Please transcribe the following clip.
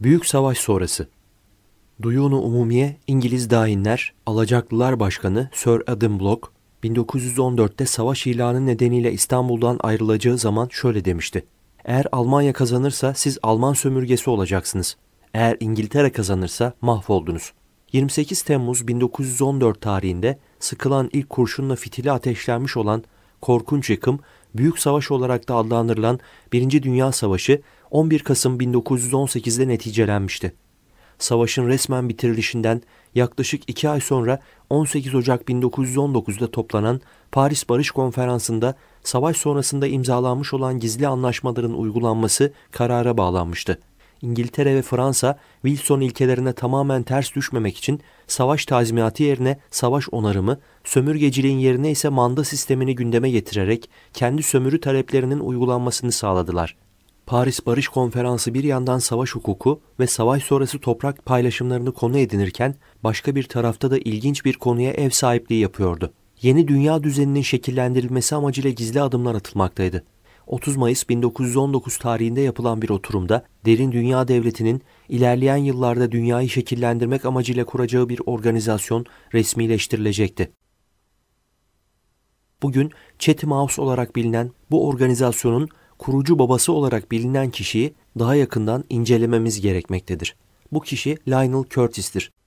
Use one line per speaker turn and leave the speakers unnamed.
Büyük Savaş Sonrası Duyunu Umumiye İngiliz dahinler Alacaklılar Başkanı Sir Adam Block 1914'te savaş ilanı nedeniyle İstanbul'dan ayrılacağı zaman şöyle demişti. Eğer Almanya kazanırsa siz Alman sömürgesi olacaksınız. Eğer İngiltere kazanırsa mahvoldunuz. 28 Temmuz 1914 tarihinde sıkılan ilk kurşunla fitili ateşlenmiş olan korkunç yıkım, Büyük Savaş olarak da adlandırılan Birinci Dünya Savaşı 11 Kasım 1918'de neticelenmişti. Savaşın resmen bitirilişinden yaklaşık 2 ay sonra 18 Ocak 1919'da toplanan Paris Barış Konferansı'nda savaş sonrasında imzalanmış olan gizli anlaşmaların uygulanması karara bağlanmıştı. İngiltere ve Fransa Wilson ilkelerine tamamen ters düşmemek için savaş tazminatı yerine savaş onarımı, sömürgeciliğin yerine ise manda sistemini gündeme getirerek kendi sömürü taleplerinin uygulanmasını sağladılar. Paris Barış Konferansı bir yandan savaş hukuku ve savaş sonrası toprak paylaşımlarını konu edinirken başka bir tarafta da ilginç bir konuya ev sahipliği yapıyordu. Yeni dünya düzeninin şekillendirilmesi amacıyla gizli adımlar atılmaktaydı. 30 Mayıs 1919 tarihinde yapılan bir oturumda derin dünya devletinin ilerleyen yıllarda dünyayı şekillendirmek amacıyla kuracağı bir organizasyon resmileştirilecekti. Bugün Chatham House olarak bilinen bu organizasyonun kurucu babası olarak bilinen kişiyi daha yakından incelememiz gerekmektedir. Bu kişi Lionel Curtis'tir.